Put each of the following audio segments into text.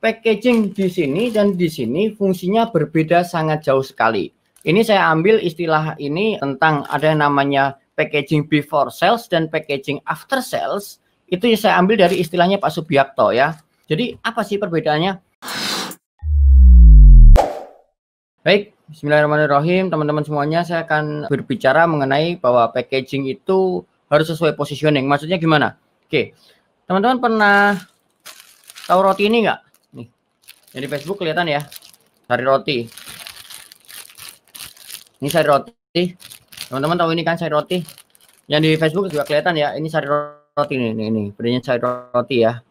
packaging di sini dan di sini fungsinya berbeda sangat jauh sekali. Ini saya ambil istilah ini tentang ada yang namanya packaging before sales dan packaging after sales. Itu yang saya ambil dari istilahnya Pak Subiakto ya. Jadi apa sih perbedaannya? Baik, Bismillahirrahmanirrahim, teman-teman semuanya, saya akan berbicara mengenai bahwa packaging itu harus sesuai positioning. Maksudnya gimana? Oke, teman-teman pernah tahu roti ini nggak? Jadi Facebook kelihatan ya. Sari roti. Ini sari roti. Teman-teman tahu ini kan sari roti. Yang di Facebook juga kelihatan ya. Ini sari roti ini ini, ini. Bedanya sari roti ya.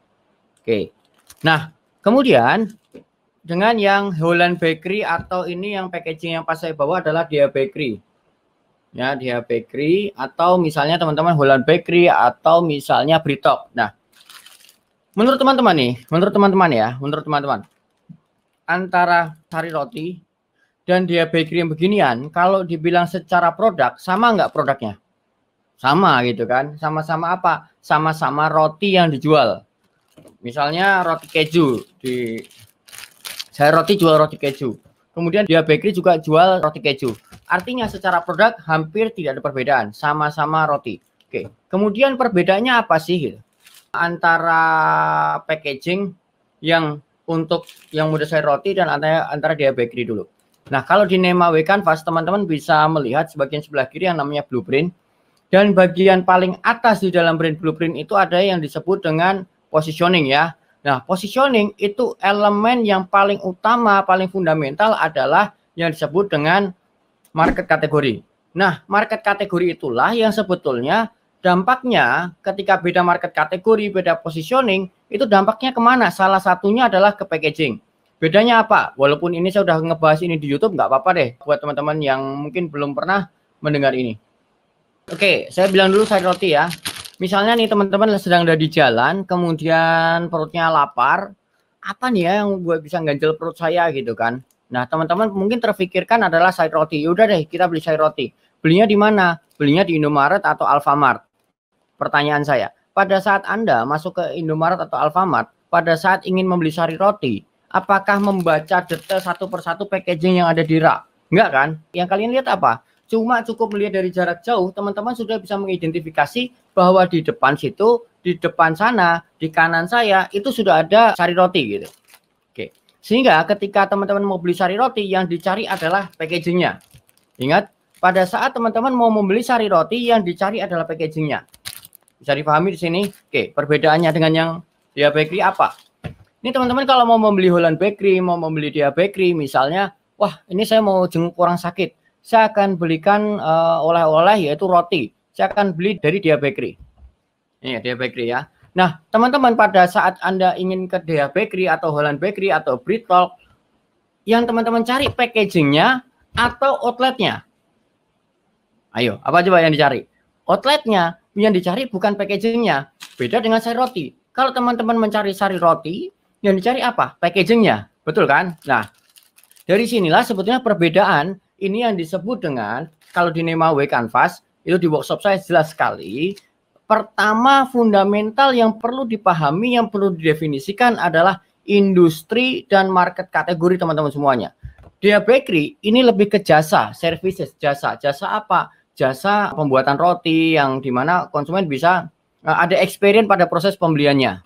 Oke. Nah, kemudian dengan yang Holland Bakery atau ini yang packaging yang pas saya bawa adalah dia bakery. Ya, dia bakery atau misalnya teman-teman Holland Bakery atau misalnya Britok. Nah, menurut teman-teman nih, menurut teman-teman ya, menurut teman-teman antara sari roti dan dia bakery yang beginian, kalau dibilang secara produk, sama nggak produknya? Sama gitu kan? Sama-sama apa? Sama-sama roti yang dijual. Misalnya roti keju di saya roti jual roti keju. Kemudian dia bakery juga jual roti keju. Artinya secara produk hampir tidak ada perbedaan, sama-sama roti. Oke. Kemudian perbedaannya apa sih? Antara packaging yang untuk yang mudah saya roti dan antara antara dia bakery dulu. Nah, kalau di Nema Canvas teman-teman bisa melihat sebagian sebelah kiri yang namanya blueprint dan bagian paling atas di dalam brand blueprint itu ada yang disebut dengan positioning ya. Nah, positioning itu elemen yang paling utama, paling fundamental adalah yang disebut dengan market kategori. Nah, market kategori itulah yang sebetulnya dampaknya ketika beda market kategori, beda positioning, itu dampaknya kemana? Salah satunya adalah ke packaging. Bedanya apa? Walaupun ini saya sudah ngebahas ini di YouTube, nggak apa-apa deh buat teman-teman yang mungkin belum pernah mendengar ini. Oke, saya bilang dulu saya roti ya. Misalnya nih teman-teman sedang ada di jalan, kemudian perutnya lapar, apa nih ya yang gue bisa ganjel perut saya gitu kan? Nah teman-teman mungkin terfikirkan adalah side roti. Yaudah deh kita beli side roti. Belinya di mana? Belinya di Indomaret atau Alfamart. Pertanyaan saya, pada saat Anda masuk ke Indomaret atau Alfamart, pada saat ingin membeli sari roti, apakah membaca detail satu persatu packaging yang ada di rak? Enggak kan? Yang kalian lihat apa? Cuma cukup melihat dari jarak jauh, teman-teman sudah bisa mengidentifikasi bahwa di depan situ, di depan sana, di kanan saya, itu sudah ada sari roti gitu. Oke. Sehingga ketika teman-teman mau beli sari roti, yang dicari adalah packagingnya. Ingat, pada saat teman-teman mau membeli sari roti, yang dicari adalah packagingnya. Bisa dipahami di sini? Oke, perbedaannya dengan yang dia bakery apa? Ini teman-teman kalau mau membeli Holland Bakery, mau membeli dia bakery misalnya, wah ini saya mau jenguk orang sakit. Saya akan belikan eh, oleh-oleh yaitu roti. Saya akan beli dari dia bakery. Ini iya, dia bakery ya. Nah, teman-teman pada saat Anda ingin ke dia bakery atau Holland Bakery atau Brittalk, yang teman-teman cari packagingnya atau outletnya? Ayo, apa coba yang dicari? Outletnya yang dicari bukan packagingnya. Beda dengan sari roti. Kalau teman-teman mencari sari roti, yang dicari apa? Packagingnya. Betul kan? Nah, dari sinilah sebetulnya perbedaan ini yang disebut dengan kalau di Way Canvas, itu di workshop saya jelas sekali. Pertama, fundamental yang perlu dipahami, yang perlu didefinisikan adalah industri dan market kategori teman-teman semuanya. Dia bakery ini lebih ke jasa, services, jasa. Jasa apa? jasa pembuatan roti yang dimana konsumen bisa uh, ada experience pada proses pembeliannya.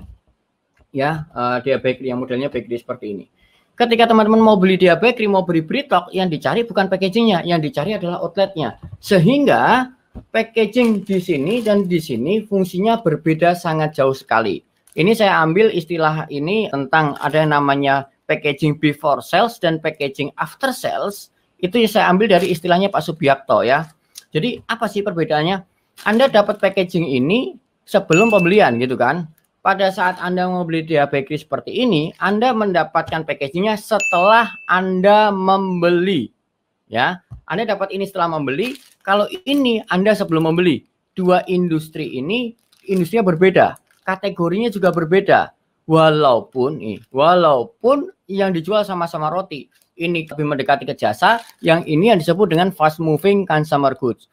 Ya, uh, dia bakery yang modelnya bakery seperti ini. Ketika teman-teman mau beli dia bakery, mau beli Britok, yang dicari bukan packagingnya, yang dicari adalah outletnya. Sehingga packaging di sini dan di sini fungsinya berbeda sangat jauh sekali. Ini saya ambil istilah ini tentang ada yang namanya packaging before sales dan packaging after sales. Itu yang saya ambil dari istilahnya Pak Subiakto ya. Jadi apa sih perbedaannya? Anda dapat packaging ini sebelum pembelian gitu kan. Pada saat Anda mau beli di bakery seperti ini, Anda mendapatkan packagingnya setelah Anda membeli. Ya, Anda dapat ini setelah membeli. Kalau ini Anda sebelum membeli. Dua industri ini industrinya berbeda, kategorinya juga berbeda. Walaupun nih, walaupun yang dijual sama-sama roti, ini lebih mendekati ke jasa, yang ini yang disebut dengan fast moving consumer goods.